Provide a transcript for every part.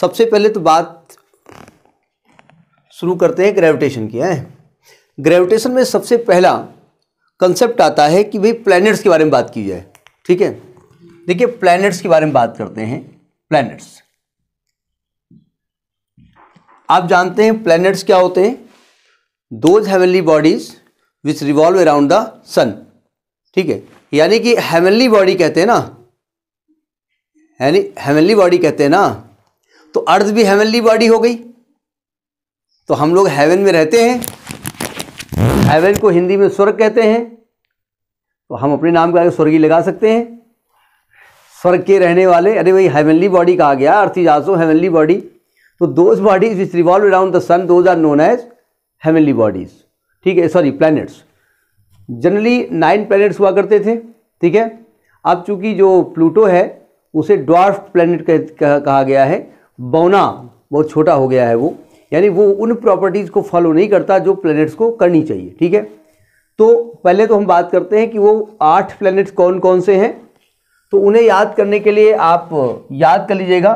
सबसे पहले तो बात शुरू करते हैं ग्रेविटेशन की है ग्रेविटेशन में सबसे पहला कंसेप्ट आता है कि भाई प्लैनेट्स के बारे में बात की जाए ठीक है देखिए प्लैनेट्स के बारे में बात करते हैं प्लैनेट्स आप जानते हैं प्लैनेट्स क्या होते हैं those heavenly bodies which revolve around the sun ठीक है यानी कि हेवनली बॉडी कहते हैं ना यानी हेवनली बॉडी कहते हैं ना तो अर्थ भी हेवनली बॉडी हो गई तो हम लोग हेवन में रहते हैं हेवन को हिंदी में स्वर्ग कहते हैं तो हम अपने नाम के स्वर्गी लगा सकते हैं स्वर्ग के रहने वाले अरे भाई हेवनली बॉडी कहा गया अर्थ इज हेवनली बॉडी तो those bodies which revolve around the sun those are known as heavenly bodies ठीक है sorry planets generally nine planets हुआ करते थे ठीक है अब चूंकि जो प्लूटो है उसे ड्वार्फ प्लैनेट कहा गया है बौना बहुत छोटा हो गया है वो यानी वो उन प्रॉपर्टीज़ को फॉलो नहीं करता जो प्लैनेट्स को करनी चाहिए ठीक है तो पहले तो हम बात करते हैं कि वो आठ प्लैनेट्स कौन कौन से हैं तो उन्हें याद करने के लिए आप याद कर लीजिएगा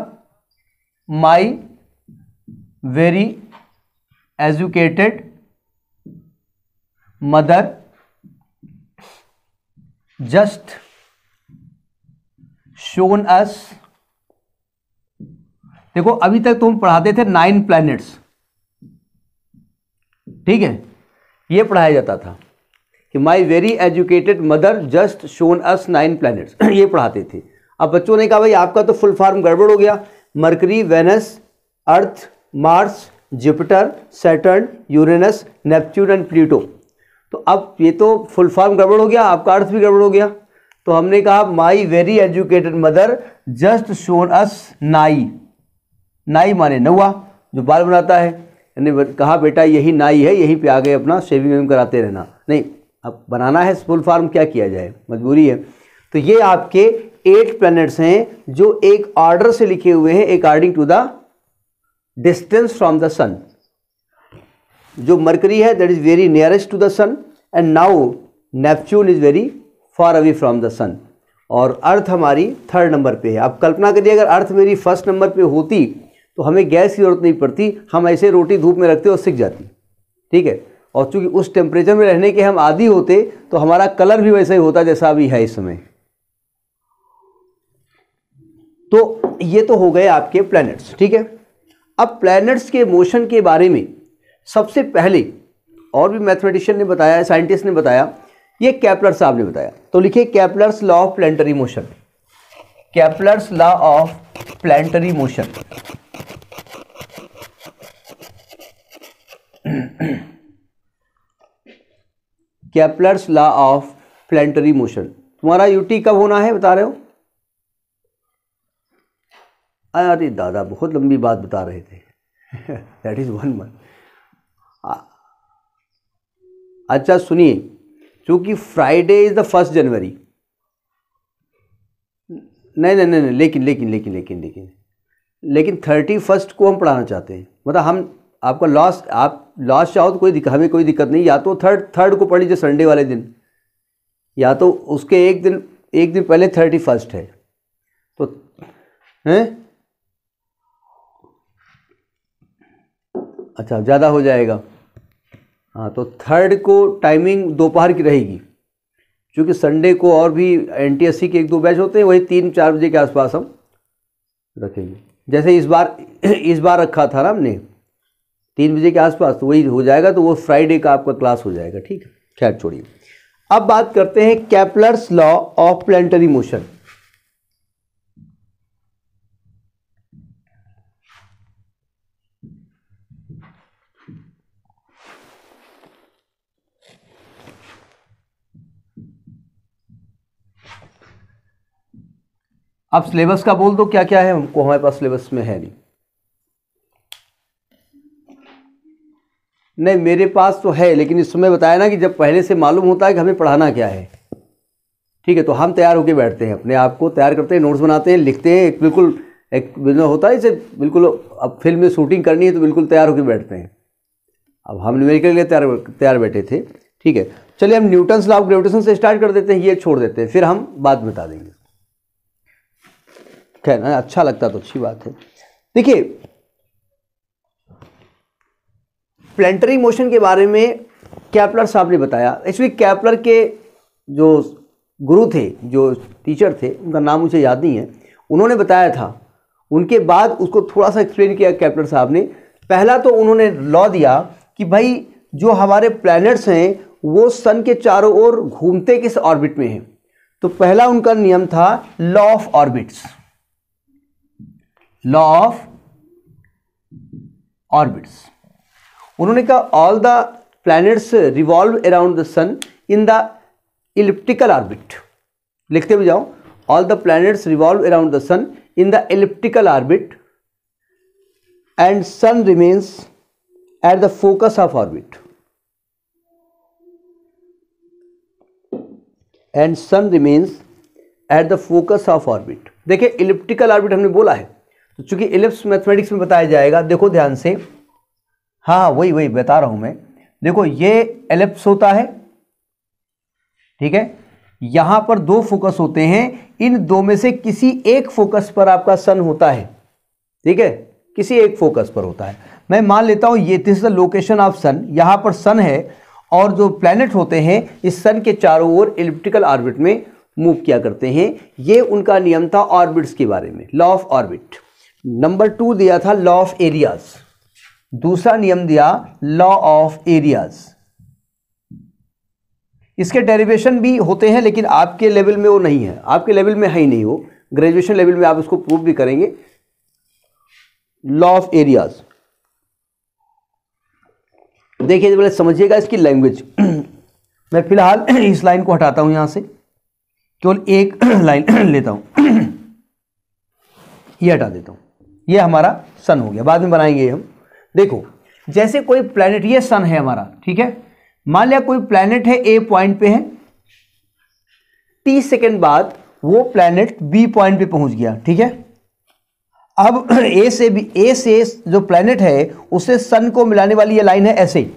my very educated mother just shown us देखो अभी तक तुम पढ़ाते थे नाइन प्लैनेट्स ठीक है ये पढ़ाया जाता था कि my very educated mother just shown us nine planets ये पढ़ाते थे अब बच्चों ने कहा भाई आपका तो फुल फॉर्म गड़बड़ हो गया Mercury Venus Earth Mars Jupiter Saturn Uranus Neptune and Pluto तो अब ये तो फुल फॉर्म गड़बड़ हो गया आपका अर्थ भी गड़बड़ हो गया तो हमने कहा my very educated mother just shown us nine nine माने नौआ जो बाल बनाता है यानी कहा बेटा यही नाई है यहीं पे गए अपना शेविंग वेविंग कराते रहना नहीं अब बनाना है फुल फार्म क्या किया जाए मजबूरी है तो ये आपके एट प्लैनेट्स हैं जो एक ऑर्डर से लिखे हुए हैं according to the distance from the sun जो मरकरी है that is very nearest to the sun and now Neptune is very far away from the sun और अर्थ हमारी थर्ड नंबर पे है आप कल्पना करिए अगर अर्थ मेरी फर्स्ट नंबर पे होती तो हमें गैस की ज़रूरत नहीं पड़ती हम ऐसे रोटी धूप में रखते और सिक जाती ठीक है और चूंकि उस टेम्परेचर में रहने के हम आदि होते तो हमारा कलर भी वैसा ही होता जैसा अभी है इस समय तो ये तो हो गए आपके प्लैनेट्स ठीक है अब प्लैनेट्स के मोशन के बारे में सबसे पहले और भी मैथमेटिशियन ने बताया साइंटिस्ट ने बताया ये कैपलर साहब ने बताया तो लिखे Kepler's law of planetary motion Kepler's law of planetary motion Kepler's law of planetary motion तुम्हारा यूटी कब होना है बता रहे हो अरे दादा बहुत लंबी बात बता रहे थे दैट इज़ वन मंथ अच्छा सुनिए क्योंकि Friday is the first January नहीं नहीं नहीं लेकिन लेकिन लेकिन लेकिन लेकिन लेकिन थर्टी फर्स्ट को हम पढ़ाना चाहते हैं मतलब हम आपका लॉस आप लास्ट चाहो तो कोई हमें कोई दिक्कत नहीं या तो थर्ड थर्ड को पढ़ लीजिए संडे वाले दिन या तो उसके एक दिन एक दिन पहले थर्टी फर्स्ट है तो हैं अच्छा ज़्यादा हो जाएगा हाँ तो थर्ड को टाइमिंग दोपहर की रहेगी क्योंकि संडे को और भी एन के एक दो बैच होते हैं वही तीन चार बजे के आसपास हम रखेंगे जैसे इस बार इस बार रखा था ना हमने तीन बजे के आसपास तो वही हो जाएगा तो वो फ्राइडे का आपका क्लास हो जाएगा ठीक है खैर छोड़िए अब बात करते हैं Kepler's law of planetary motion अब सिलेबस का बोल दो क्या क्या है हमको हमारे पास सिलेबस में है नहीं नहीं मेरे पास तो है लेकिन इस समय बताया ना कि जब पहले से मालूम होता है कि हमें पढ़ाना क्या है ठीक है तो हम तैयार होकर बैठते हैं अपने आप को तैयार करते हैं नोट्स बनाते हैं लिखते हैं एक बिल्कुल एक होता है जैसे बिल्कुल अब फिल्म में शूटिंग करनी है तो बिल्कुल तैयार होकर बैठते हैं अब हम न्यूमेरिकल के लिए तैयार तैयार बैठे थे ठीक है चलिए हम न्यूटन्स लॉ ऑफ ग्रेविटेशन से स्टार्ट कर देते हैं ये छोड़ देते हैं फिर हम बाद में बता देंगे खैर अच्छा लगता तो अच्छी बात है देखिए प्लेंटरी मोशन के बारे में कैपलर साहब ने बताया एक्चुअली कैपलर के जो गुरु थे जो टीचर थे उनका नाम मुझे याद नहीं है उन्होंने बताया था उनके बाद उसको थोड़ा सा एक्सप्लेन किया कैपलर साहब ने पहला तो उन्होंने लॉ दिया कि भाई जो हमारे प्लैनेट्स हैं वो सन के चारों ओर घूमते किस ऑर्बिट में हैं तो पहला उनका नियम था law of orbits law of orbits उन्होंने कहा all the planets revolve around the sun in the elliptical orbit लिखते हुए जाओ all the planets revolve around the sun in the elliptical orbit and sun remains at the focus of orbit and sun remains at the focus of orbit देखिए elliptical orbit हमने बोला है तो चूंकि ellipse mathematics में बताया जाएगा देखो ध्यान से हाँ हाँ वही वही बता रहा हूँ मैं देखो ये एलिप्स होता है ठीक है यहाँ पर दो फोकस होते हैं इन दो में से किसी एक फोकस पर आपका सन होता है ठीक है किसी एक फोकस पर होता है मैं मान लेता हूं ये this the location of sun यहाँ पर सन है और जो प्लैनेट होते हैं इस सन के चारों ओर इलिप्टिकल ऑर्बिट में मूव किया करते हैं ये उनका नियम था ऑर्बिट्स के बारे में law of orbit number two दिया था लॉ ऑफ एरियाज़ दूसरा नियम दिया लॉ ऑफ एरियाज इसके डेरिवेशन भी होते हैं लेकिन आपके लेवल में वो नहीं है आपके लेवल में है ही नहीं वो ग्रेजुएशन लेवल में आप उसको प्रूव भी करेंगे लॉ ऑफ एरियाज देखिए पहले समझिएगा इसकी लैंग्वेज मैं फिलहाल इस लाइन को हटाता हूं यहां से केवल एक लाइन लेता हूं ये हटा देता हूं ये हमारा सन हो गया बाद में बनाएंगे हम देखो जैसे कोई प्लानिट ये सन है हमारा ठीक है मान लिया कोई प्लैनेट है ए पॉइंट पे है तीस सेकेंड बाद वो प्लैनेट बी पॉइंट पे पहुंच गया ठीक है अब ए से बी ए से जो प्लैनेट है उसे सन को मिलाने वाली ये लाइन है ऐसे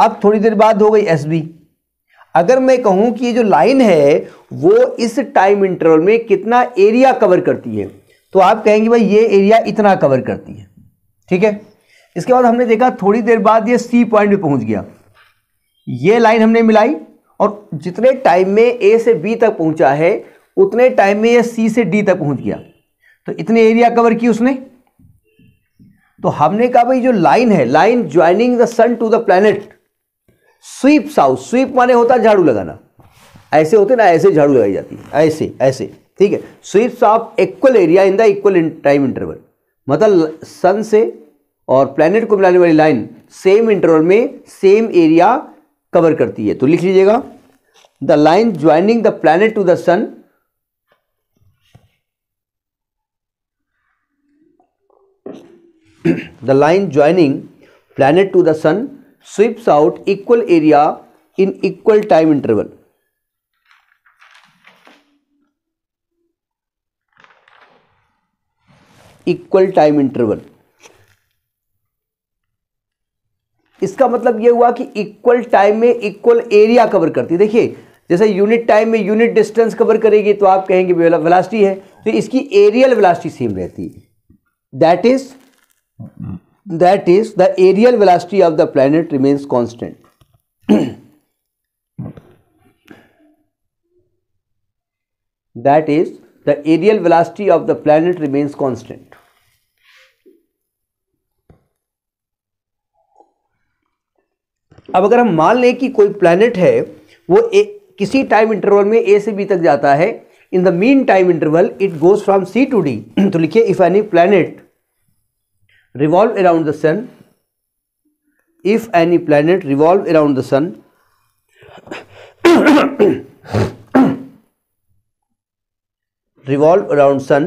अब थोड़ी देर बाद हो गई एस बी अगर मैं कहूं कि ये जो लाइन है वो इस टाइम इंटरवल में कितना एरिया कवर करती है तो आप कहेंगे भाई ये एरिया इतना कवर करती है ठीक है इसके बाद हमने देखा थोड़ी देर बाद ये सी पॉइंट पे पहुंच गया ये लाइन हमने मिलाई और जितने टाइम में ए से बी तक पहुंचा है उतने टाइम में ये सी से डी तक पहुंच गया तो इतने एरिया कवर की उसने तो हमने कहा भाई जो लाइन है line joining the sun to the planet sweep south sweep माने होता झाड़ू लगाना ऐसे होते ना ऐसे झाड़ू लगाई जाती है ऐसे ऐसे ठीक है sweeps of equal area in the equal time interval मतलब सन से और प्लैनेट को मिलाने वाली लाइन सेम इंटरवल में सेम एरिया कवर करती है तो लिख लीजिएगा the line joining the planet to the sun the line joining planet to the sun sweeps out equal area in equal time interval equal time interval इसका मतलब यह हुआ कि इक्वल टाइम में इक्वल एरिया कवर करती है देखिए जैसे यूनिट टाइम में यूनिट डिस्टेंस कवर करेगी तो आप कहेंगे वेलोसिटी है तो इसकी एरियल वेलोसिटी सेम रहती है that is that is the aerial velocity of the planet remains constant that is the aerial velocity of the planet remains constant. अब अगर हम मान लें कि कोई प्लैनेट है वो ए, किसी टाइम इंटरवल में ए से बी तक जाता है in the mean time interval it goes from C to D तो लिखिए if any planet revolve around the sun if any planet revolve around the sun revolve around sun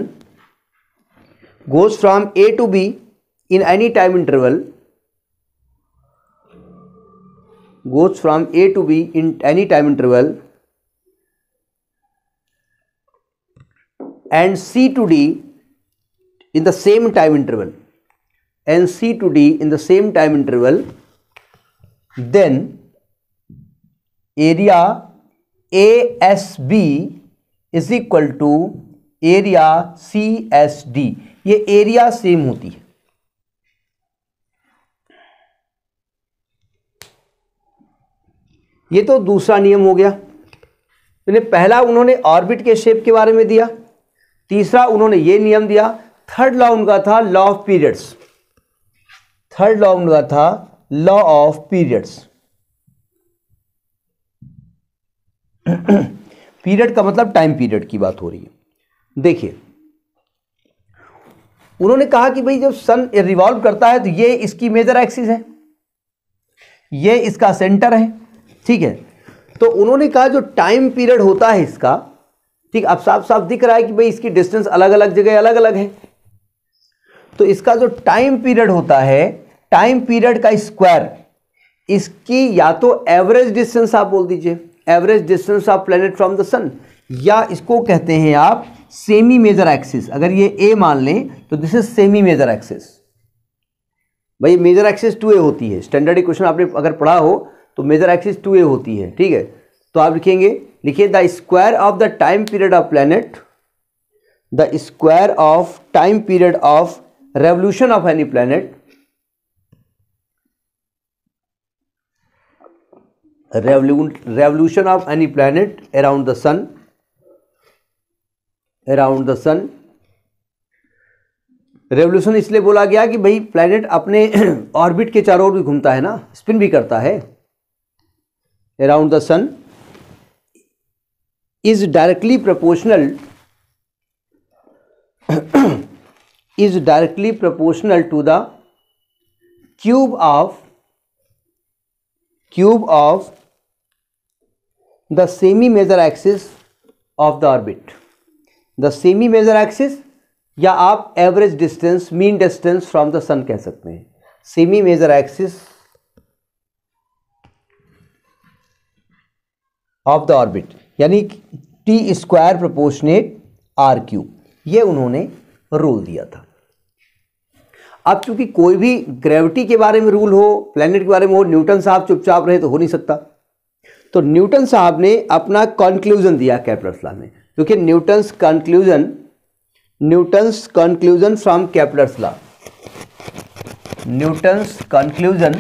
goes from A to B in any time interval goes from A to B in any time interval and C to D in the same time interval and C to D in the same time interval then area ASB is equal to area C S D ये area same होती है ये तो दूसरा नियम हो गया मैंने पहला उन्होंने ऑर्बिट के शेप के बारे में दिया तीसरा उन्होंने ये नियम दिया थर्ड लॉ उनका था law of periods third law उनका था लॉ ऑफ पीरियड्स पीरियड का मतलब टाइम पीरियड की बात हो रही है देखिए उन्होंने कहा कि भाई जब सन रिवॉल्व करता है तो ये इसकी मेजर एक्सिस है ये इसका सेंटर है ठीक है तो उन्होंने कहा जो टाइम पीरियड होता है इसका ठीक अब साफ साफ दिख रहा है कि भाई इसकी डिस्टेंस अलग अलग जगह अलग अलग है तो इसका जो टाइम पीरियड होता है टाइम पीरियड का स्क्वायर इसकी या तो एवरेज डिस्टेंस आप बोल दीजिए average distance of planet from the sun या इसको कहते हैं आप सेमी मेजर एक्सिस अगर ये ए मान लें तो this is semi major axis भाई मेजर एक्सिस टू ए होती है स्टैंडर्ड इक्वेशन आपने अगर पढ़ा हो तो मेजर एक्सिस टू ए होती है ठीक है तो आप लिखेंगे लिखिए the square of the time period of planet the square of time period of revolution of any planet revolution of any planet around the sun around the sun revolution इसलिए बोला गया कि भाई प्लैनेट अपने ऑर्बिट के चारों ओर भी घूमता है ना स्पिन भी करता है around the sun is directly proportional is directly proportional to the cube of cube of the semi major axis of the orbit the semi major axis या आप average distance mean distance from the sun कह सकते हैं semi major axis of the orbit यानी T square proportionate R cube ये उन्होंने rule दिया था अब चूंकि कोई भी ग्रेविटी के बारे में रूल हो प्लेनेट के बारे में हो न्यूटन साहब चुपचाप रहे तो हो नहीं सकता तो न्यूटन साहब ने अपना कंक्लूजन दिया कैप्लर्स लॉ में क्योंकि Newton's conclusion Newton's conclusion from Kepler's law Newton's conclusion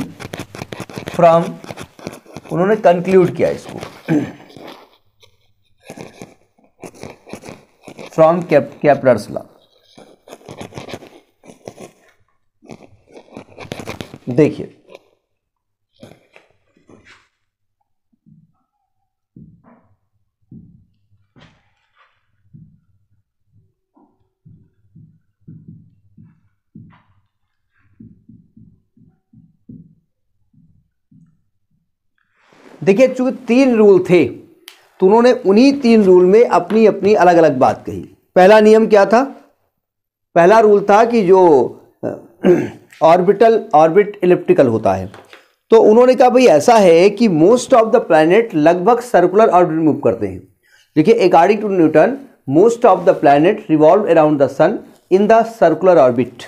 from उन्होंने कंक्लूड किया इसको फ्रॉम कैपलर्स लॉ देखिए देखिए चूंकि तीन रूल थे तो उन्होंने उन्हीं तीन रूल में अपनी अपनी अलग अलग बात कही पहला नियम क्या था पहला रूल था कि जो ऑर्बिटल ऑर्बिट इलिप्टिकल होता है तो उन्होंने कहा भाई ऐसा है कि मोस्ट ऑफ द प्लैनेट लगभग सर्कुलर ऑर्बिट मूव करते हैं देखिए according to Newton most of the planet revolve around the sun in the circular orbit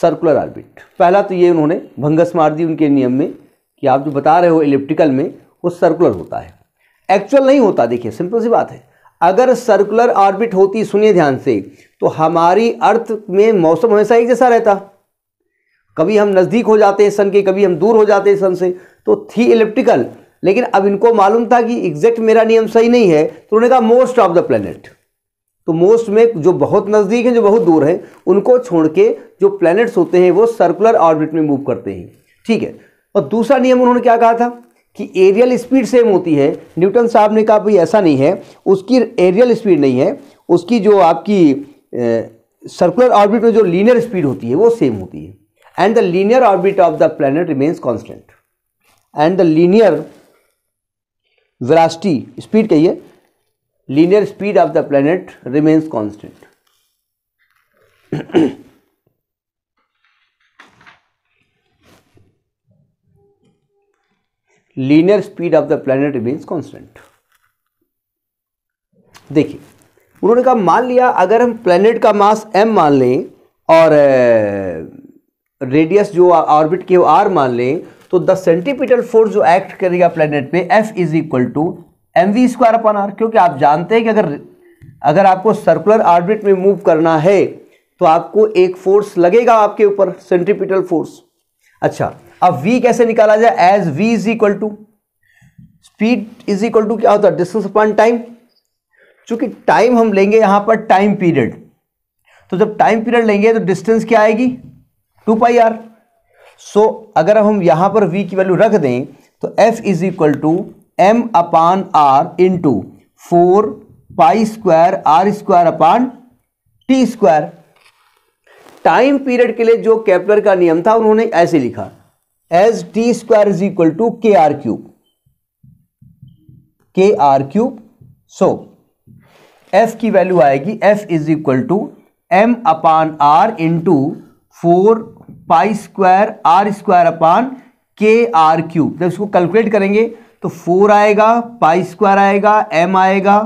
circular orbit पहला तो ये उन्होंने भंगस मार दी उनके नियम में कि आप जो बता रहे हो इलिप्टिकल में वो सर्कुलर होता है एक्चुअल नहीं होता देखिए सिंपल सी बात है अगर सर्कुलर ऑर्बिट होती सुनिए ध्यान से तो हमारी अर्थ में मौसम हमेशा एक जैसा रहता कभी हम नज़दीक हो जाते हैं सन के कभी हम दूर हो जाते हैं सन से तो थी इलिप्टिकल लेकिन अब इनको मालूम था कि एग्जैक्ट मेरा नियम सही नहीं है तो उन्होंने कहा मोस्ट ऑफ द प्लैनेट तो मोस्ट में जो बहुत नज़दीक हैं जो बहुत दूर हैं उनको छोड़ के जो प्लैनेट्स होते हैं वो सर्कुलर ऑर्बिट में मूव करते हैं ठीक है और दूसरा नियम उन्होंने क्या कहा था कि एरियल स्पीड सेम होती है न्यूटन साहब ने कहा भाई ऐसा नहीं है उसकी एरियल स्पीड नहीं है उसकी जो आपकी सर्कुलर ऑर्बिट में जो लीनियर स्पीड होती है वो सेम होती है and the linear orbit of the planet remains constant and the linear veracity speed कहिए linear speed of the planet remains constant linear speed of the planet remains constant देखिए उन्होंने कहा मान लिया अगर हम प्लैनेट का मास एम मान लें और रेडियस जो ऑर्बिट की आर मान लें तो द सेंटीपीटल फोर्स जो एक्ट करेगा प्लैनेट पे F is equal to M V square upon R क्योंकि आप जानते हैं कि अगर अगर आपको सर्कुलर ऑर्बिट में मूव करना है तो आपको एक फोर्स लगेगा आपके ऊपर सेंट्रीपिटल फोर्स अच्छा अब v कैसे निकाला जाए as v is equal to speed is equal to क्या होता है डिस्टेंस अपॉन टाइम चूंकि टाइम हम लेंगे यहां पर टाइम पीरियड तो जब टाइम पीरियड लेंगे तो डिस्टेंस क्या आएगी टू पाई आर सो अगर हम यहां पर v की वैल्यू रख दें तो f is equal to M upon R into four pi square R square upon T square time period के लिए जो कैपलर का नियम था उन्होंने ऐसे लिखा as T square is equal to K R cube K R cube so F की वैल्यू आएगी F is equal to M upon R into four pi square R square upon K R cube जब इसको calculate करेंगे तो four आएगा pi square आएगा M आएगा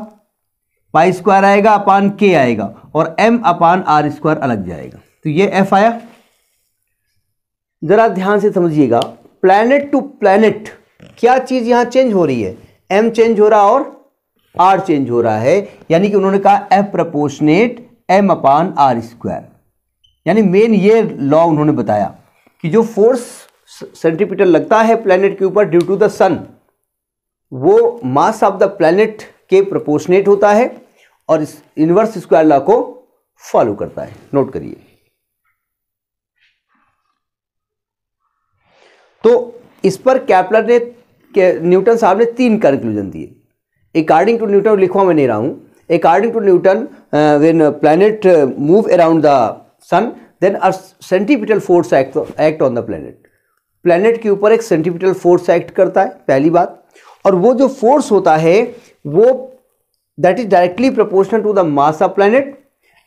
pi square आएगा अपान के आएगा और एम अपान आर स्क्वायर अलग जाएगा तो ये एफ आया ज़रा ध्यान से समझिएगा प्लैनेट टू प्लैनेट क्या चीज़ यहाँ चेंज हो रही है एम चेंज हो रहा और आर चेंज हो रहा है यानी कि उन्होंने कहा F proportionate M upon R square यानी मेन ये लॉ उन्होंने बताया कि जो फोर्स सेंटीपीटर लगता है प्लैनेट के ऊपर ड्यू टू द सन वो मास ऑफ द प्लैनेट के प्रपोर्शनेट होता है और इस इनवर्स स्क्वायर लॉ को फॉलो करता है नोट करिए तो इस पर कैपलर ने न्यूटन साहब ने तीन कंक्लूजन दिए अकॉर्डिंग टू न्यूटन लिखवा मैं नहीं रहा हूँ according to Newton when planet move around the sun then a centripetal force act act on the planet planet के ऊपर एक सेंटिपिटल फोर्स एक्ट करता है पहली बात और वो जो फोर्स होता है वो that is directly proportional to the mass of planet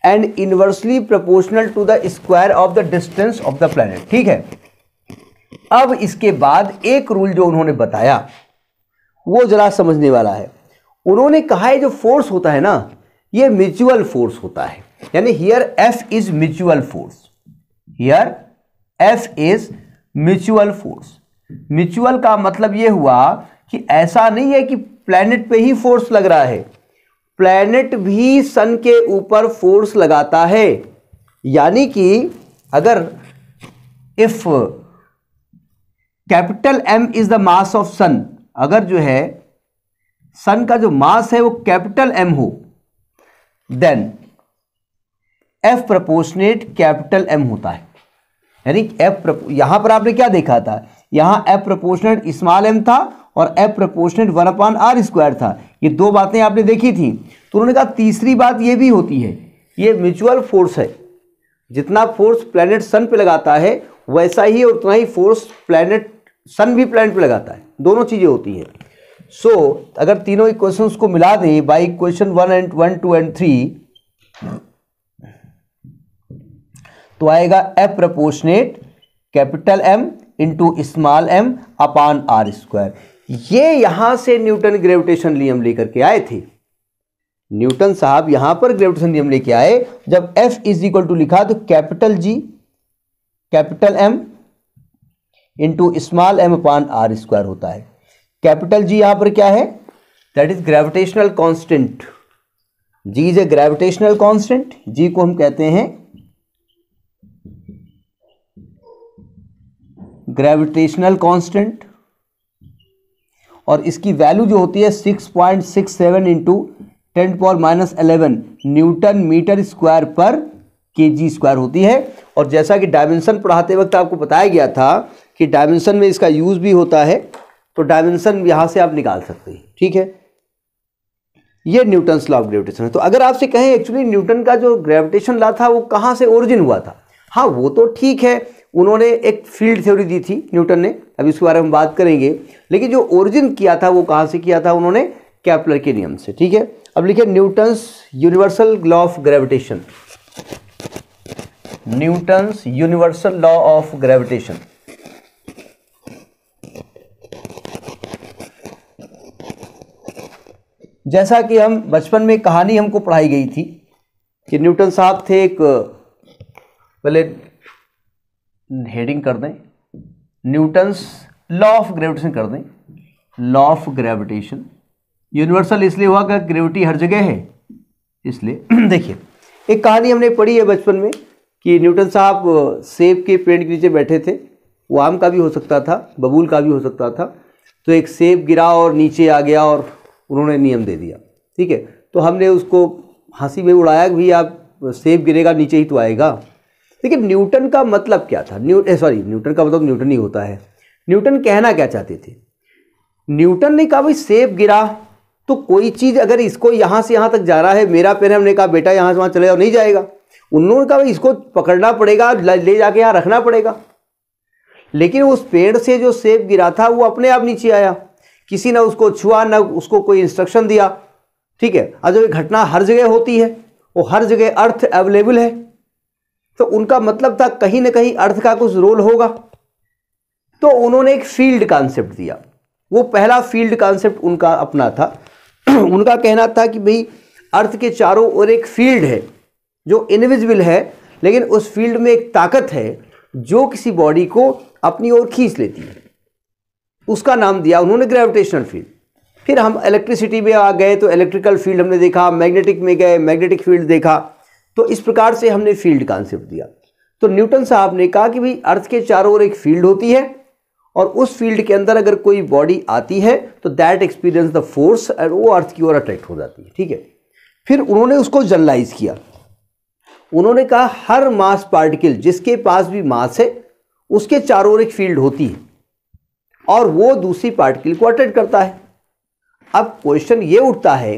and inversely proportional to the square of the distance of the planet ठीक है अब इसके बाद एक रूल जो उन्होंने बताया वो जरा समझने वाला है उन्होंने कहा है जो फोर्स होता है ना ये म्यूचुअल फोर्स होता है यानी here F is mutual force here F is mutual force mutual का मतलब ये हुआ कि ऐसा नहीं है कि प्लैनेट पे ही फोर्स लग रहा है प्लैनेट भी सन के ऊपर फोर्स लगाता है यानी कि अगर if capital M is the mass of sun अगर जो है सन का जो मास है वो कैपिटल एम हो then F proportionate capital M होता है यानी एफ यहां पर आपने क्या देखा था यहां एफ प्रपोर्शनेट स्मॉल एम था और F proportionate one upon R square था ये दो बातें आपने देखी थी तो उन्होंने कहा तीसरी बात ये भी होती है ये म्यूचुअल फोर्स है जितना फोर्स प्लैनेट सन पे लगाता है वैसा ही उतना ही फोर्स प्लैनेट सन भी प्लानट पे लगाता है दोनों चीज़ें होती हैं सो so, अगर तीनों इक्वेशंस को मिला दें by equation one and one two and three तो आएगा F proportionate capital M into small M upon R square ये यहां से न्यूटन ग्रेविटेशन नियम लेकर के आए थे न्यूटन साहब यहां पर ग्रेविटेशन नियम लेके आए जब एफ इज इक्वल टू लिखा तो capital G capital M into small M upon R square होता है कैपिटल जी यहां पर क्या है that is gravitational constant G is a gravitational constant G को हम कहते हैं ग्रेविटेशनल कांस्टेंट और इसकी वैल्यू जो होती है six point six seven into ten power minus eleven newton metre square per K G square होती है और जैसा कि डायमेंशन पढ़ाते वक्त आपको बताया गया था कि डायमेंशन में इसका यूज भी होता है तो डायमेंशन यहाँ से आप निकाल सकते हैं ठीक है ये न्यूटन्स लॉ ऑफ ग्रेविटेशन है तो अगर आपसे कहें एक्चुअली न्यूटन का जो ग्रेविटेशन लॉ था वो कहाँ से ओरिजिन हुआ था हाँ वो तो ठीक है उन्होंने एक फील्ड थ्योरी दी थी न्यूटन ने अब इसके बारे में बात करेंगे लेकिन जो ओरिजिन किया था वो कहाँ से किया था उन्होंने कैपलर के नियम से ठीक है अब लिखे Newton's universal law of gravitation Newton's universal law of gravitation जैसा कि हम बचपन में कहानी हमको पढ़ाई गई थी कि न्यूटन साहब थे एक पहले हेडिंग कर दें न्यूटन्स लॉ ऑफ ग्रेविटेशन कर दें लॉ ऑफ ग्रेविटेशन यूनिवर्सल इसलिए हुआ कि ग्रेविटी हर जगह है इसलिए देखिए एक कहानी हमने पढ़ी है बचपन में कि न्यूटन साहब सेब के पेड़ के नीचे बैठे थे वो आम का भी हो सकता था बबूल का भी हो सकता था तो एक सेब गिरा और नीचे आ गया और उन्होंने नियम दे दिया ठीक है तो हमने उसको हंसी में उड़ाया कि भाई आप सेब गिरेगा नीचे ही तो आएगा लेकिन न्यूटन का मतलब क्या था न्यू सॉरी न्यूटन का मतलब न्यूटन ही होता है न्यूटन कहना क्या चाहते थे न्यूटन ने कहा भाई सेब गिरा तो कोई चीज़ अगर इसको यहाँ से यहाँ तक जा रहा है मेरा पैर हमने कहा बेटा यहाँ से वहाँ चले जाओ नहीं जाएगा उन्होंने कहा भाई इसको पकड़ना पड़ेगा ले जाके यहाँ रखना पड़ेगा लेकिन उस पेड़ से जो सेब गिरा था वो अपने आप नीचे आया किसी ने उसको छुआ न उसको कोई इंस्ट्रक्शन दिया ठीक है अब जो घटना हर जगह होती है वो हर जगह अर्थ अवेलेबल है तो उनका मतलब था कहीं ना कहीं अर्थ का कुछ रोल होगा तो उन्होंने एक फील्ड कॉन्सेप्ट दिया वो पहला फील्ड कॉन्सेप्ट उनका अपना था उनका कहना था कि भाई अर्थ के चारों ओर एक फील्ड है जो इनविजिबल है लेकिन उस फील्ड में एक ताकत है जो किसी बॉडी को अपनी ओर खींच लेती है उसका नाम दिया उन्होंने ग्रेविटेशनल फील्ड फिर हम इलेक्ट्रिसिटी में आ गए तो इलेक्ट्रिकल फील्ड हमने देखा मैग्नेटिक में गए मैग्नेटिक फील्ड देखा तो इस प्रकार से हमने फील्ड कॉन्सेप्ट दिया तो न्यूटन साहब ने कहा कि भाई अर्थ के चारों ओर एक फील्ड होती है और उस फील्ड के अंदर अगर कोई बॉडी आती है तो that experience the force and वो अर्थ की ओर अट्रैक्ट हो जाती है ठीक है फिर उन्होंने उसको जनरलाइज किया उन्होंने कहा हर मास पार्टिकल जिसके पास भी मास है उसके चारों ओर एक फील्ड होती है और वो दूसरी पार्टिकल को अटैक करता है अब क्वेश्चन ये उठता है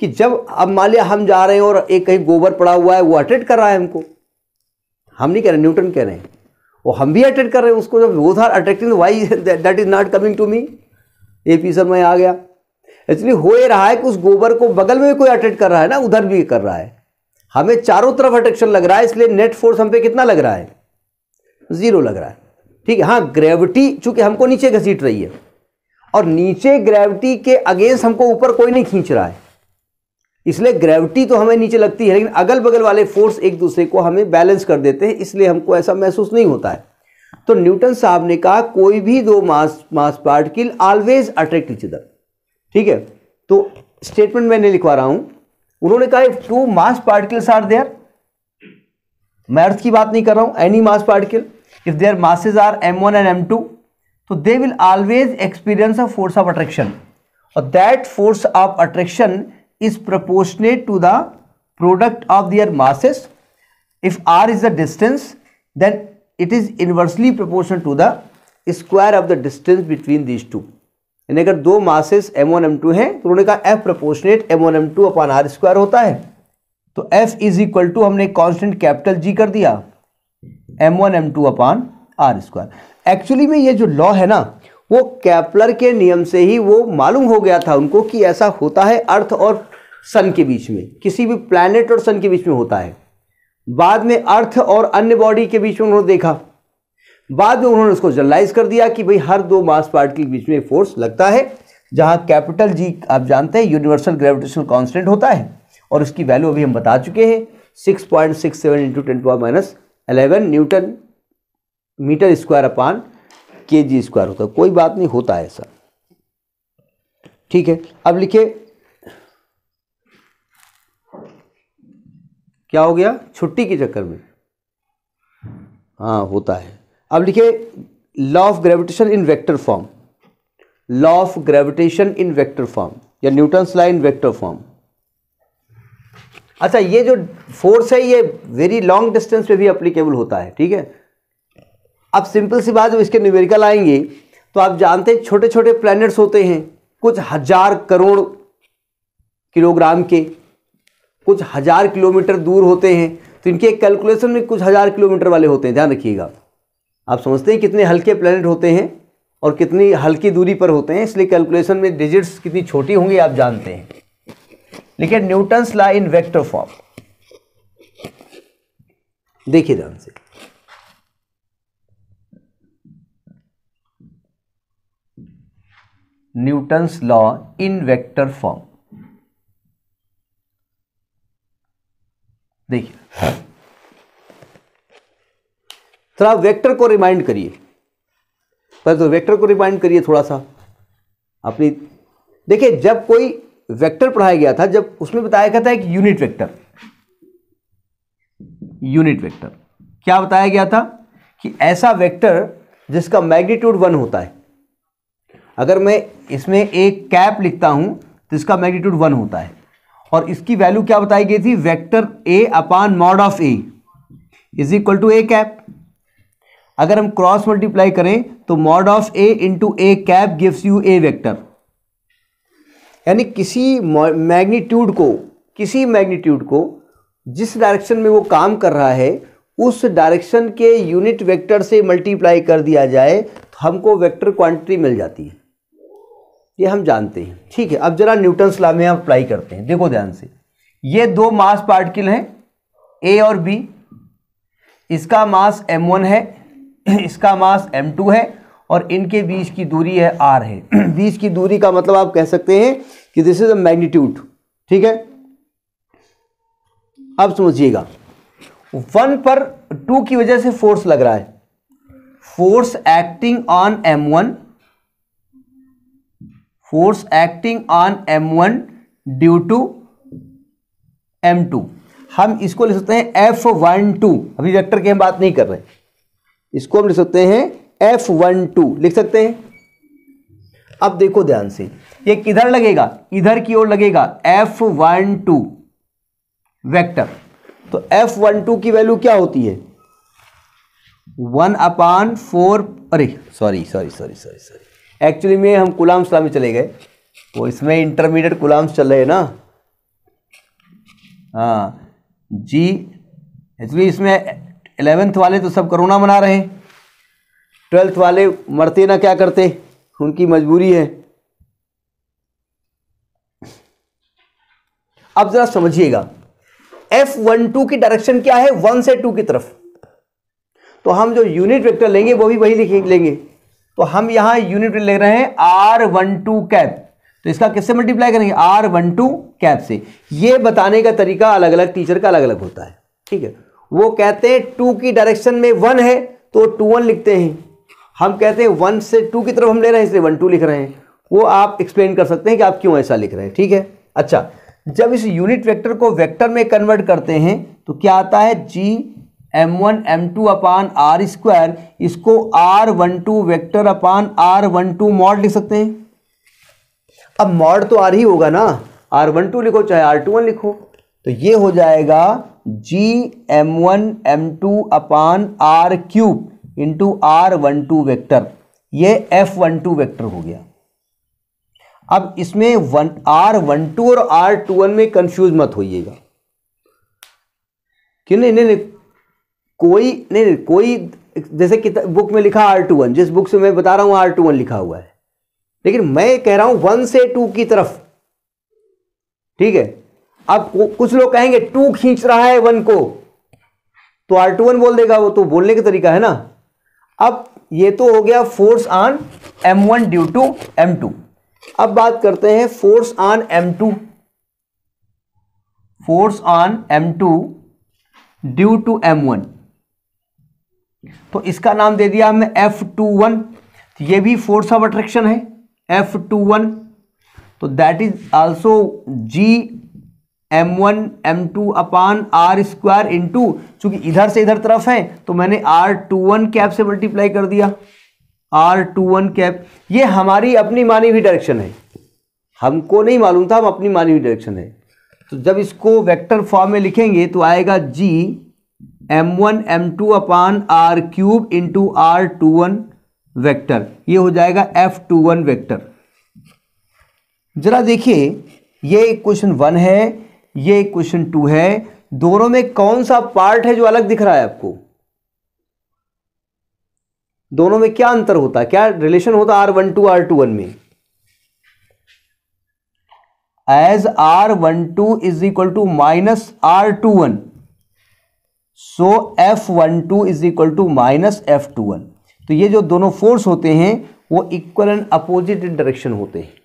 कि जब अब मान लिया हम जा रहे हैं और एक कहीं गोबर पड़ा हुआ है वो अटैक कर रहा है हमको हम नहीं कह रहे न्यूटन कह रहे हैं वो हम भी अटैक कर रहे हैं उसको जब वो था attracting why that is not coming to me A P sir मैं आ गया एक्चुअली हो ये रहा है कि उस गोबर को बगल में कोई अट्रैक्ट कर रहा है ना उधर भी कर रहा है हमें चारों तरफ अट्रैक्शन लग रहा है इसलिए नेट फोर्स हम पे कितना लग रहा है ज़ीरो लग रहा है ठीक है हाँ ग्रेविटी चूंकि हमको नीचे घसीट रही है और नीचे ग्रेविटी के अगेंस्ट हमको ऊपर कोई नहीं खींच रहा है इसलिए ग्रेविटी तो हमें नीचे लगती है लेकिन अगल बगल वाले फोर्स एक दूसरे को हमें बैलेंस कर देते हैं इसलिए हमको ऐसा महसूस नहीं होता है तो न्यूटन साहब ने कहा कोई भी दो mass mass particle always attract each other ठीक है तो स्टेटमेंट मैंने लिखवा रहा हूं उन्होंने कहा two mass particles are there मैं अर्थ की बात नहीं कर रहा हूं any mass particle if their masses are M one and M two तो they will always experience a force of attraction और that force of attraction is proportionate to the product of their masses if R is the distance then it is inversely proportion to the square of the distance between these to यानी अगर दो masses M one M two हैं तो उन्होंने कहा F proportionate M one M two upon R square होता है तो एफ इज इक्वल टू हमने कॉन्स्टेंट कैपिटल जी कर दिया M one M two upon R square actually में ये जो लॉ है ना वो कैपलर के नियम से ही वो मालूम हो गया था उनको कि ऐसा होता है अर्थ और सन के बीच में किसी भी प्लैनेट और सन के बीच में होता है बाद में अर्थ और अन्य बॉडी के बीच में उन्होंने देखा बाद में उन्होंने उसको जर्नलाइज कर दिया कि भाई हर दो मास पार्टिकल के बीच में फोर्स लगता है जहाँ कैपिटल जी आप जानते हैं यूनिवर्सल ग्रेविटेशनल कांस्टेंट होता है और उसकी वैल्यू अभी हम बता चुके हैं six point six seven into ten power minus eleven newton metre square upon K G square होता है कोई बात नहीं होता है सर ठीक है अब लिखे क्या हो गया छुट्टी के चक्कर में हाँ होता है अब लिखे law of gravitation in vector form law of gravitation in vector form या Newton's law in vector form अच्छा ये जो फोर्स है ये वेरी लॉन्ग डिस्टेंस पे भी अप्लीकेबल होता है ठीक है अब सिंपल सी बात जब इसके न्यूमेरिकल आएंगे तो आप जानते हैं छोटे छोटे प्लैनेट्स होते हैं कुछ हजार करोड़ किलोग्राम के कुछ हजार किलोमीटर दूर होते हैं तो इनके कैलकुलेशन में कुछ हजार किलोमीटर वाले होते हैं ध्यान रखिएगा आप समझते हैं कितने हल्के प्लैनेट होते हैं और कितनी हल्की दूरी पर होते हैं इसलिए कैलकुलेशन में डिजिट्स कितनी छोटी होंगी आप जानते हैं लिखिए Newton's law in vector form देखिए ध्यान से Newton's law in vector form देखिए थोड़ा वेक्टर को रिमाइंड करिए पर तो वेक्टर को रिमाइंड करिए थोड़ा सा अपनी देखिए जब कोई वेक्टर पढ़ाया गया था जब उसमें बताया गया था एक यूनिट वेक्टर यूनिट वेक्टर क्या बताया गया था कि ऐसा वेक्टर जिसका मैग्नीट्यूड वन होता है अगर मैं इसमें एक कैप लिखता हूं जिसका तो इसका मैग्नीट्यूड वन होता है और इसकी वैल्यू क्या बताई गई थी vector A upon mod of A is equal to A cap अगर हम क्रॉस मल्टीप्लाई करें तो mod of A into A cap gives you a vector यानी किसी मैग्नीट्यूड को किसी मैग्नीट्यूड को जिस डायरेक्शन में वो काम कर रहा है उस डायरेक्शन के यूनिट वेक्टर से मल्टीप्लाई कर दिया जाए तो हमको वेक्टर क्वांटिटी मिल जाती है ये हम जानते हैं ठीक है अब जरा न्यूटन्स ला में हम अप्लाई करते हैं देखो ध्यान से ये दो मास पार्टिकल हैं ए और बी इसका मास वन है इसका मास टू है और इनके बीच की दूरी है आर है बीच की दूरी का मतलब आप कह सकते हैं कि दिस इज अ मैग्नीट्यूड ठीक है अब समझिएगा वन पर टू की वजह से फोर्स लग रहा है force acting on M one force acting on M one due to M two हम इसको लिख सकते हैं एफ वन टू अभी वेक्टर की हम बात नहीं कर रहे इसको हम लिख सकते हैं एफ वन टू लिख सकते हैं अब देखो ध्यान से ये किधर लगेगा इधर की ओर लगेगा एफ वन टू वैक्टर तो एफ वन टू की वैल्यू क्या होती है वन अपान फोर अरे sorry sorry sorry sorry sorry actually में हम गुलाम में चले गए वो इसमें इंटरमीडिएट गुलाम्स चल रहे हैं ना हाँ जी एक्चुअली इसमें एलेवेंथ वाले तो सब कोरोना मना रहे हैं ट्वेल्थ वाले मरते ना क्या करते उनकी मजबूरी है अब जरा समझिएगा एफ वन टू की डायरेक्शन क्या है वन से टू की तरफ तो हम जो यूनिट वेक्टर लेंगे वो भी वही लिख लेंगे तो हम यहां यूनिट ले रहे हैं आर वन टू कैप तो इसका किससे मल्टीप्लाई करेंगे आर वन टू कैप से ये बताने का तरीका अलग अलग टीचर का अलग अलग होता है ठीक है वो कहते हैं टू की डायरेक्शन में वन है तो टू वन लिखते हैं हम कहते हैं वन से टू की तरफ हम ले रहे हैं इसलिए वन टू लिख रहे हैं वो आप एक्सप्लेन कर सकते हैं कि आप क्यों ऐसा लिख रहे हैं ठीक है अच्छा जब इस यूनिट वेक्टर को वेक्टर में कन्वर्ट करते हैं तो क्या आता है G M one M two upon R square इसको R one two vector upon R one two mod लिख सकते हैं अब मॉड तो आर ही होगा ना आर वन टू लिखो चाहे आर टू वन लिखो तो ये हो जाएगा G M one M two upon R cube into R one two vector यह एफ वन टू वैक्टर हो गया अब इसमें वन आर वन टू और आर टू वन में कंफ्यूज मत होइएगा क्यों नहीं नहीं नहीं कोई नहीं, नहीं कोई जैसे बुक में लिखा आर टू वन जिस बुक से मैं बता रहा हूं आर टू वन लिखा हुआ है लेकिन मैं कह रहा हूं वन से टू की तरफ ठीक है अब कुछ लोग कहेंगे टू खींच रहा है वन को तो आर टू वन बोल देगा वो तो बोलने का तरीका है ना अब ये तो हो गया force on M one due to M two अब बात करते हैं force on M two force on M two due to M one तो इसका नाम दे दिया हमने एफ टू वन तो ये भी फोर्स ऑफ अट्रैक्शन है एफ टू वन तो that is also G M one M two upon R square into चूंकि इधर से इधर तरफ है तो मैंने आर टू वन कैप से मल्टीप्लाई कर दिया आर टू वन कैप ये हमारी अपनी मानी हुई डायरेक्शन है हमको नहीं मालूम था हम अपनी मानी हुई डायरेक्शन है तो जब इसको वेक्टर फॉर्म में लिखेंगे तो आएगा G M one M two upon R cube into R two one vector ये हो जाएगा एफ टू वन वैक्टर जरा देखिए ये क्वेश्चन वन है ये क्वेश्चन टू है दोनों में कौन सा पार्ट है जो अलग दिख रहा है आपको दोनों में क्या अंतर होता है क्या रिलेशन होता है R one two R two one में as R one two is equal to minus R two one so F one two is equal to minus F two one तो ये जो दोनों फोर्स होते हैं वो इक्वल एंड अपोजिट डायरेक्शन होते हैं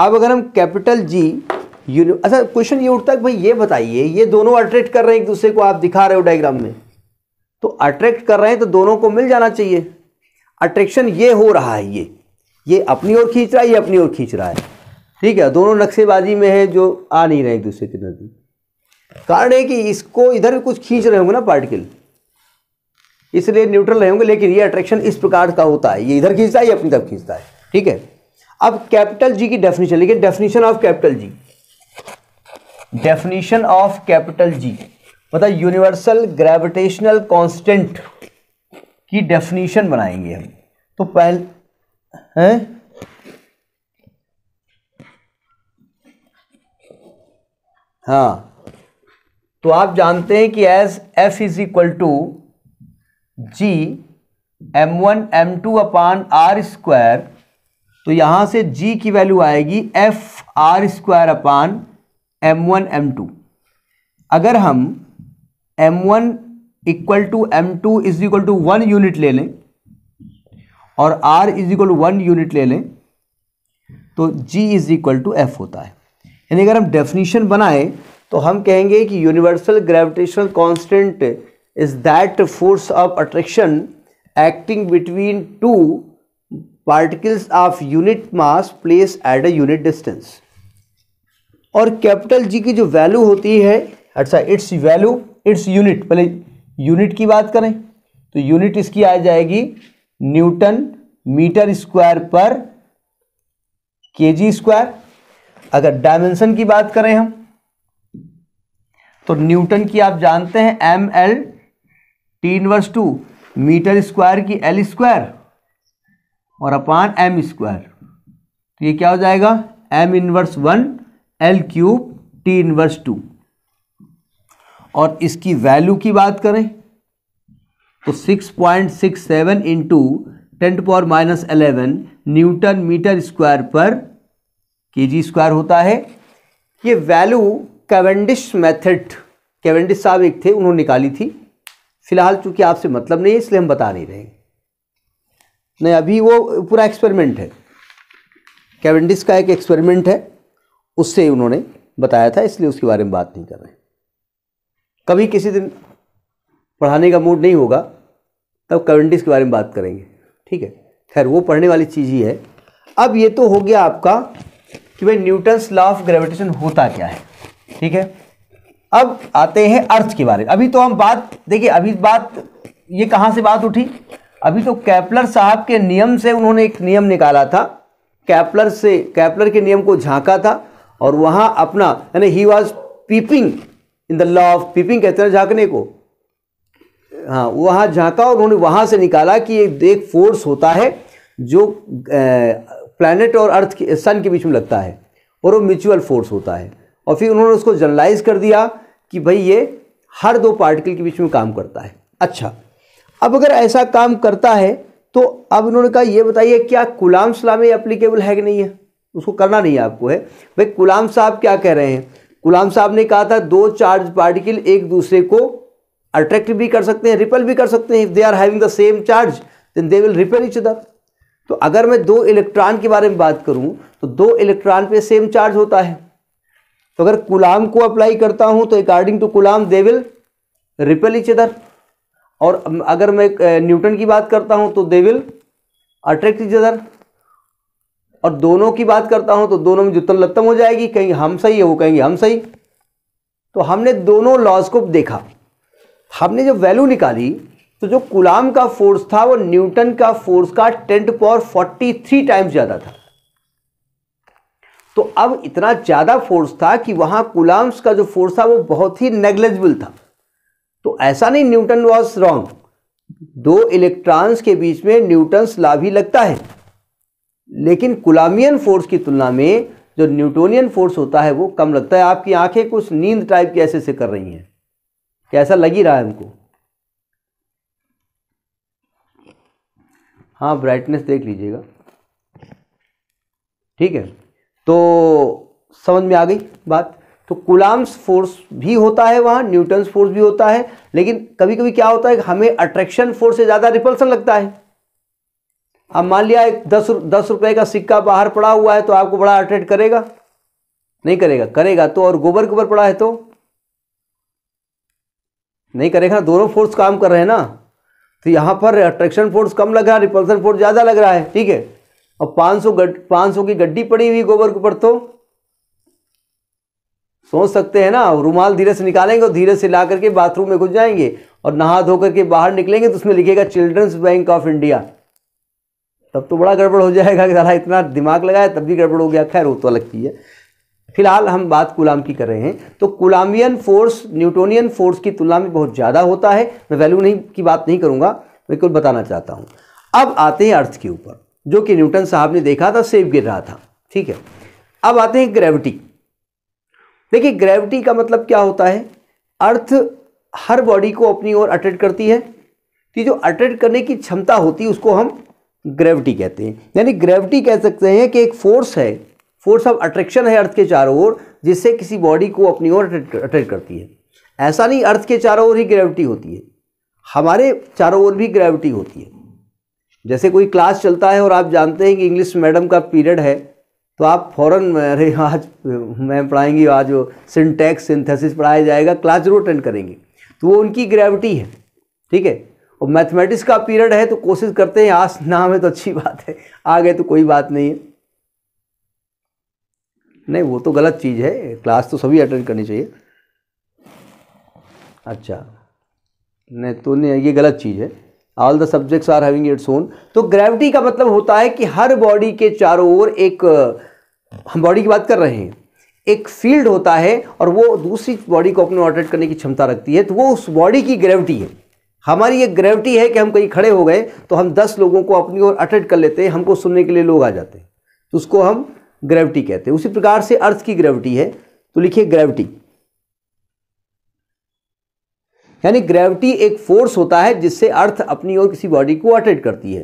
अब अगर हम कैपिटल जी यूनि अच्छा क्वेश्चन ये उठता है भाई ये बताइए ये दोनों अट्रैक्ट कर रहे हैं एक दूसरे को आप दिखा रहे हो डायग्राम में तो अट्रैक्ट कर रहे हैं तो दोनों को मिल जाना चाहिए अट्रैक्शन ये हो रहा है ये ये अपनी ओर खींच रहा है ये अपनी ओर खींच रहा है ठीक है दोनों नक्शेबाजी में है जो आ नहीं रहे एक दूसरे के नज़दीक कारण है कि इसको इधर कुछ खींच रहे होंगे ना पार्टिकल इसलिए न्यूट्रल रहे होंगे लेकिन ये अट्रैक्शन इस प्रकार का होता है ये इधर खींचता है ये अपनी तरफ खींचता है ठीक है अब कैपिटल जी की डेफिनेशन लेकिन definition of capital G definition of capital G मतलब यूनिवर्सल ग्रेविटेशनल कांस्टेंट की डेफिनेशन बनाएंगे हम तो पहले हैं हाँ तो आप जानते हैं कि as F is equal to G M one M two upon R square तो यहाँ से जी की वैल्यू आएगी F R square upon M one M two अगर हम M one equal to M two is equal to one unit ले लें और R is equal to one unit ले लें तो G is equal to F होता है यानी अगर हम डेफिनेशन बनाए तो हम कहेंगे कि universal gravitational constant is that force of attraction acting between two particles of unit mass place at a unit distance और कैपिटल जी की जो वैल्यू होती है अच्छा इट्स वैल्यू इट्स यूनिट पहले यूनिट की बात करें तो यूनिट इसकी आ जाएगी newton metre square per K G square अगर डायमेंशन की बात करें हम तो न्यूटन की आप जानते हैं M L T inverse two metre square की एल स्क्वायर और अपान एम स्क्वायर तो ये क्या हो जाएगा M inverse one L cube T inverse two और इसकी वैल्यू की बात करें तो 6.67 point six seven into ten power minus eleven newton metre square per K G square होता है ये वैल्यू कैवेंडिश मेथड कैवेंडिश साहब एक थे उन्होंने निकाली थी फिलहाल चूंकि आपसे मतलब नहीं है इसलिए हम बता नहीं रहे नहीं अभी वो पूरा एक्सपेरिमेंट है कैवेंडिस का एक एक्सपेरिमेंट है उससे उन्होंने बताया था इसलिए उसके बारे में बात नहीं कर रहे कभी किसी दिन पढ़ाने का मूड नहीं होगा तब कैवेंडिस के बारे में बात करेंगे ठीक है खैर वो पढ़ने वाली चीज़ ही है अब ये तो हो गया आपका कि भाई न्यूटन्स लॉ ऑफ ग्रेविटेशन होता क्या है ठीक है अब आते हैं अर्थ के बारे में अभी तो हम बात देखिए अभी बात ये कहाँ से बात उठी अभी तो कैपलर साहब के नियम से उन्होंने एक नियम निकाला था कैपलर से कैपलर के नियम को झांका था और वहाँ अपना यानी he was peeping in the law of peeping कहते हैं झांकने को हाँ वहाँ झांका और उन्होंने वहाँ से निकाला कि एक, एक फोर्स होता है जो प्लानट और अर्थ के सन के बीच में लगता है और वो म्यूचुअल फोर्स होता है और फिर उन्होंने उसको जनरलाइज कर दिया कि भाई ये हर दो पार्टिकल के बीच में काम करता है अच्छा अब अगर ऐसा काम करता है तो अब उन्होंने कहा ये बताइए क्या गुलाम सलामी अप्लीकेबल है कि नहीं है उसको करना नहीं है आपको है भाई गुलाम साहब क्या कह रहे हैं गुलाम साहब ने कहा था दो चार्ज पार्टिकल एक दूसरे को अट्रैक्ट भी कर सकते हैं रिपेल भी कर सकते हैं if they are having the same charge then they will repel each other तो अगर मैं दो इलेक्ट्रॉन के बारे में बात करूं तो दो इलेक्ट्रॉन पे सेम चार्ज होता है तो अगर कुलाम को अप्लाई करता हूं तो according to Coulomb they will repel each other और अगर मैं न्यूटन की बात करता हूं तो they will attract each other और दोनों की बात करता हूं तो दोनों में जुतन लत्तम हो जाएगी कहीं हम सही है वो कहेंगे हम सही तो हमने दोनों लॉज को देखा हमने जब वैल्यू निकाली तो जो कुलाम का फोर्स था वो न्यूटन का फोर्स का ten power forty three times ज़्यादा था तो अब इतना ज़्यादा फोर्स था कि वहां कुलाम्स का जो फोर्स था वो बहुत ही नेग्लेजिबल था तो ऐसा नहीं न्यूटन वॉज रॉन्ग दो इलेक्ट्रॉन्स के बीच में न्यूटन्स ला भी लगता है लेकिन कुलामियन फोर्स की तुलना में जो न्यूटोनियन फोर्स होता है वो कम लगता है आपकी आंखें कुछ नींद टाइप की ऐसे से कर रही हैं कैसा लग ही रहा है हमको हाँ ब्राइटनेस देख लीजिएगा ठीक है तो समझ में आ गई बात तो कुलाम्स फोर्स भी होता है वहाँ न्यूटन फोर्स भी होता है लेकिन कभी कभी क्या होता है हमें अट्रैक्शन फोर्स से ज़्यादा रिपल्सन लगता है अब मान लिया एक दस दस रुपये का सिक्का बाहर पड़ा हुआ है तो आपको बड़ा अट्रैक्ट करेगा नहीं करेगा करेगा तो और गोबर गोबर पड़ा है तो नहीं करेगा दोनों फोर्स काम कर रहे हैं ना तो यहाँ पर अट्रैक्शन फोर्स कम लग रहा है रिपल्सन फोर्स ज़्यादा लग रहा है ठीक है और पाँच सौ सौ की गड्डी पड़ी हुई गोबर के ऊपर तो सोच सकते हैं ना रुमाल धीरे से निकालेंगे और धीरे से ला करके बाथरूम में घुस जाएंगे और नहा धो करके बाहर निकलेंगे तो उसमें लिखेगा चिल्ड्रंस बैंक ऑफ इंडिया तब तो बड़ा गड़बड़ हो जाएगा कि दादा इतना दिमाग लगाया तब भी गड़बड़ हो गया खैर वो तो अलग चीज़ है फिलहाल हम बात गुलाम की कर रहे हैं तो गुलामियन फोर्स न्यूटोनियन फोर्स की तुलना में बहुत ज़्यादा होता है मैं वैल्यू नहीं की बात नहीं करूँगा मैं कुछ बताना चाहता हूँ अब आते हैं अर्थ के ऊपर जो कि न्यूटन साहब ने देखा था सेब गिर रहा था ठीक है अब आते हैं ग्रेविटी देखिए ग्रेविटी का मतलब क्या होता है अर्थ हर बॉडी को अपनी ओर अट्रैक्ट करती है कि तो जो अट्रैक्ट करने की क्षमता होती है उसको हम ग्रेविटी कहते हैं यानी ग्रेविटी कह सकते हैं कि एक फोर्स है फोर्स ऑफ अट्रैक्शन है अर्थ के चारों ओर जिससे किसी बॉडी को अपनी ओर अट्रैक्ट करती है ऐसा नहीं अर्थ के चारों ओर ही ग्रेविटी होती है हमारे चारों ओर भी ग्रेविटी होती है जैसे कोई क्लास चलता है और आप जानते हैं कि इंग्लिश मैडम का पीरियड है तो आप फ़ौरन अरे आज मैम पढ़ाएंगी आज वो सिंटैक्स सिंथेसिस पढ़ाया जाएगा क्लास जरूर अटेंड करेंगे तो वो उनकी ग्रेविटी है ठीक है और मैथमेटिक्स का पीरियड है तो कोशिश करते हैं आज नाम है तो अच्छी बात है आ गए तो कोई बात नहीं है नहीं वो तो गलत चीज़ है क्लास तो सभी अटेंड करनी चाहिए अच्छा नहीं तो नहीं ये गलत चीज़ है all the subjects are having its own तो ग्रेविटी का मतलब होता है कि हर बॉडी के चारों ओर एक हम बॉडी की बात कर रहे हैं एक फील्ड होता है और वो दूसरी बॉडी को अपने ऑटरेट करने की क्षमता रखती है तो वो उस बॉडी की ग्रेविटी है हमारी ये ग्रेविटी है कि हम कहीं खड़े हो गए तो हम दस लोगों को अपनी ओर अट्रैक्ट कर लेते हैं हमको सुनने के लिए लोग आ जाते हैं तो उसको हम ग्रेविटी कहते हैं उसी प्रकार से अर्थ की ग्रेविटी है तो लिखिए ग्रेविटी यानी ग्रेविटी एक फोर्स होता है जिससे अर्थ अपनी और किसी बॉडी को अट्रैक्ट करती है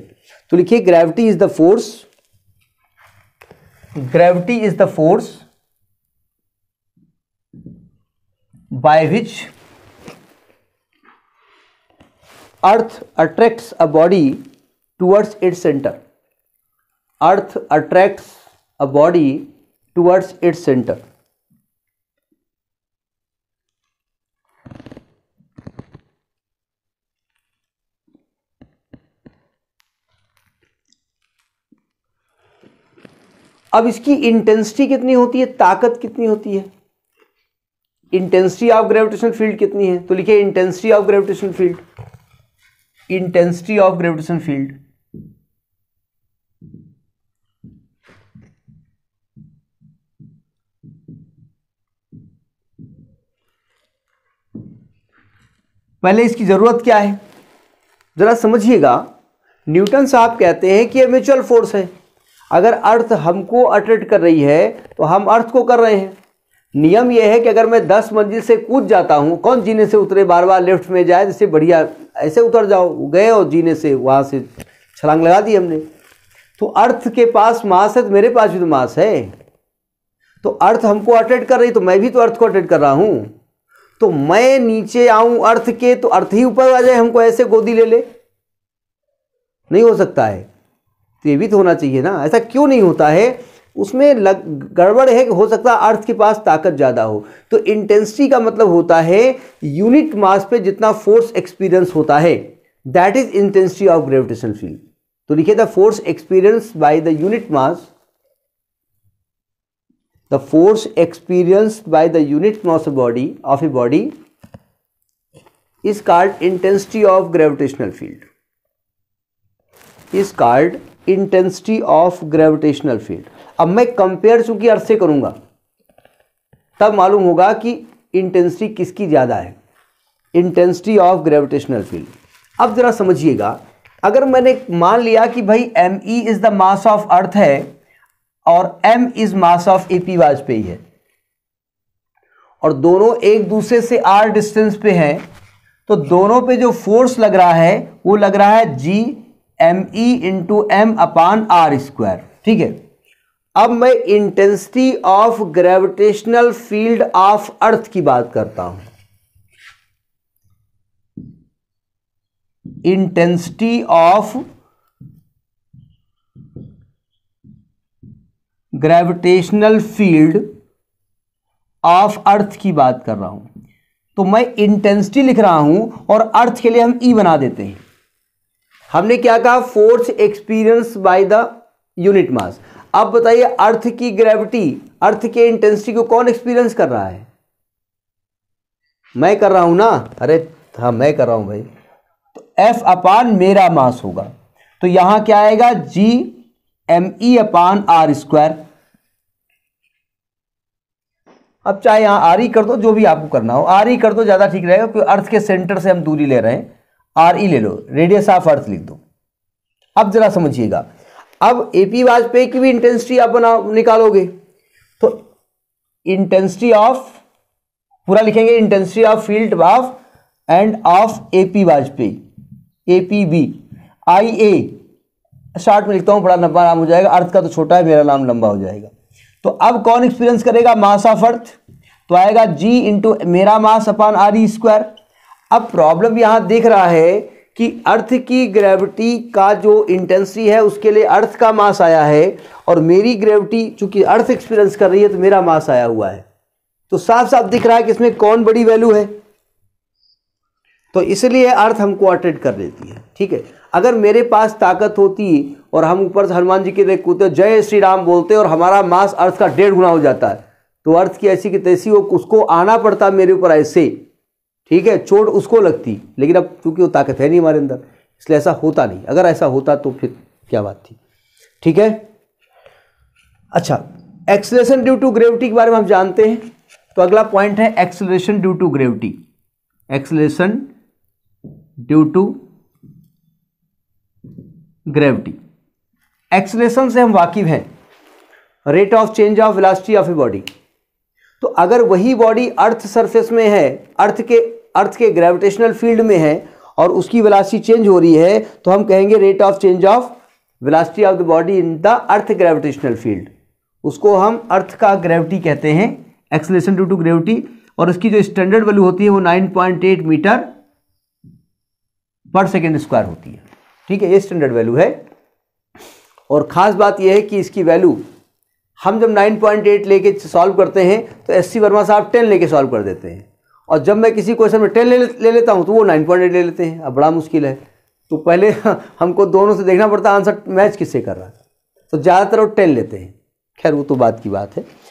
तो लिखिए gravity is the force gravity is the force by which earth attracts a body towards its centre earth attracts a body towards its centre अब इसकी इंटेंसिटी कितनी होती है ताकत कितनी होती है इंटेंसिटी ऑफ ग्रेविटेशन फील्ड कितनी है तो लिखिए intensity of gravitation field intensity of gravitation field पहले इसकी जरूरत क्या है जरा समझिएगा न्यूटन साहब कहते हैं कि यह म्यूचुअल फोर्स है अगर अर्थ हमको अट्रैक्ट कर रही है तो हम अर्थ को कर रहे हैं नियम यह है कि अगर मैं दस मंजिल से कूद जाता हूँ कौन जीने से उतरे बार बार लेफ्ट में जाए जैसे बढ़िया ऐसे उतर जाओ गए और जीने से वहाँ से छलांग लगा दी हमने तो अर्थ के पास मास है तो मेरे पास भी तो मास है तो अर्थ हमको अट्रैक्ट कर रही तो मैं भी तो अर्थ को अट्रैक्ट कर रहा हूँ तो मैं नीचे आऊँ अर्थ के तो अर्थ ही ऊपर आ जाए हमको ऐसे गोदी ले ले नहीं हो सकता है सेवित होना चाहिए ना ऐसा क्यों नहीं होता है उसमें लग गड़बड़ है कि हो सकता है अर्थ के पास ताकत ज़्यादा हो तो इंटेंसिटी का मतलब होता है यूनिट मास पे जितना फोर्स एक्सपीरियंस होता है that is intensity of gravitation field तो लिखिए the force experience by the unit mass the force experience by the unit mass body of a body is called intensity of gravitational field is called intensity of gravitational field अब मैं compare चूंकि अर्थ से करूंगा तब मालूम होगा कि intensity किसकी ज़्यादा है इंटेंसिटी ऑफ ग्रेविटेशनल फील्ड अब ज़रा समझिएगा अगर मैंने मान लिया कि भाई M E is the mass of earth है और M is mass of a पी वाजपेयी है और दोनों एक दूसरे से आर डिस्टेंस पे हैं तो दोनों पे जो फोर्स लग रहा है वो लग रहा है G M E into M upon R square ठीक है अब मैं intensity of gravitational field of earth की बात करता हूं intensity of gravitational field of earth की बात कर रहा हूं तो मैं इंटेंसिटी लिख रहा हूं और अर्थ के लिए हम ई e बना देते हैं हमने क्या कहा force experience by the unit mass अब बताइए अर्थ की ग्रेविटी अर्थ के इंटेंसिटी को कौन एक्सपीरियंस कर रहा है मैं कर रहा हूं ना अरे हाँ मैं कर रहा हूं भाई तो एफ अपान मेरा मास होगा तो यहां क्या आएगा G M E upon R square अब चाहे यहां आर ई e कर दो जो भी आपको करना हो आर ई e कर दो ज़्यादा ठीक रहेगा क्योंकि अर्थ के सेंटर से हम दूरी ले रहे हैं आर ई e ले लो रेडियस ऑफ अर्थ लिख दो अब जरा समझिएगा अब एपी वाजपेयी की भी इंटेंसिटी आप बना निकालोगे तो इंटेंसिटी ऑफ पूरा लिखेंगे intensity of field of end of AP Vajpayee AP B I A short में लिखता हूं बड़ा लंबा नाम हो जाएगा अर्थ का तो छोटा है मेरा नाम लंबा हो जाएगा तो अब कौन एक्सपीरियंस करेगा मास ऑफ अर्थ तो आएगा जी इंटू मेरा mass upon R E square अब प्रॉब्लम यहाँ दिख रहा है कि अर्थ की ग्रेविटी का जो इंटेंसिटी है उसके लिए अर्थ का मास आया है और मेरी ग्रेविटी चूंकि अर्थ एक्सपीरियंस कर रही है तो मेरा मास आया हुआ है तो साफ साफ दिख रहा है कि इसमें कौन बड़ी वैल्यू है तो इसलिए अर्थ हमको अट्रैक्ट कर लेती है ठीक है अगर मेरे पास ताकत होती और हम ऊपर से हनुमान जी के देख कूदते जय श्री राम बोलते और हमारा मास अर्थ का डेढ़ गुना हो जाता है तो अर्थ की ऐसी की तैसी वो उसको आना पड़ता मेरे ऊपर ऐसे ठीक है चोट उसको लगती लेकिन अब चूंकि वो ताकत है नहीं हमारे अंदर इसलिए ऐसा होता नहीं अगर ऐसा होता तो फिर क्या बात थी ठीक है अच्छा एक्सलेशन ड्यू टू ग्रेविटी के बारे में हम जानते हैं तो अगला पॉइंट है acceleration due to gravity acceleration due to gravity acceleration से हम वाकिफ हैं रेट ऑफ चेंज ऑफ इलास्टी ऑफ ए बॉडी तो अगर वही बॉडी अर्थ सरफेस में है अर्थ के अर्थ के ग्रेविटेशनल फील्ड में है और उसकी वेलासिटी चेंज हो रही है तो हम कहेंगे rate of change of velocity of the body in the earth gravitational field उसको हम अर्थ का ग्रेविटी कहते हैं एक्सलेशन ड्यू टू ग्रेविटी और उसकी जो स्टैंडर्ड वैल्यू होती है वो 9.8 मीटर पर सेकेंड स्क्वायर होती है ठीक है ये स्टैंडर्ड वैल्यू है और ख़ास बात यह है कि इसकी वैल्यू हम जब 9.8 लेके सॉल्व करते हैं तो एस सी वर्मा साहब 10 लेके सॉल्व कर देते हैं और जब मैं किसी क्वेश्चन में टेन ले, ले लेता हूँ तो वो नाइन पॉइंट एट ले लेते हैं अब बड़ा मुश्किल है तो पहले हमको दोनों से देखना पड़ता है आंसर मैच किससे कर रहा है तो ज़्यादातर वो टेन लेते हैं खैर वो तो बात की बात है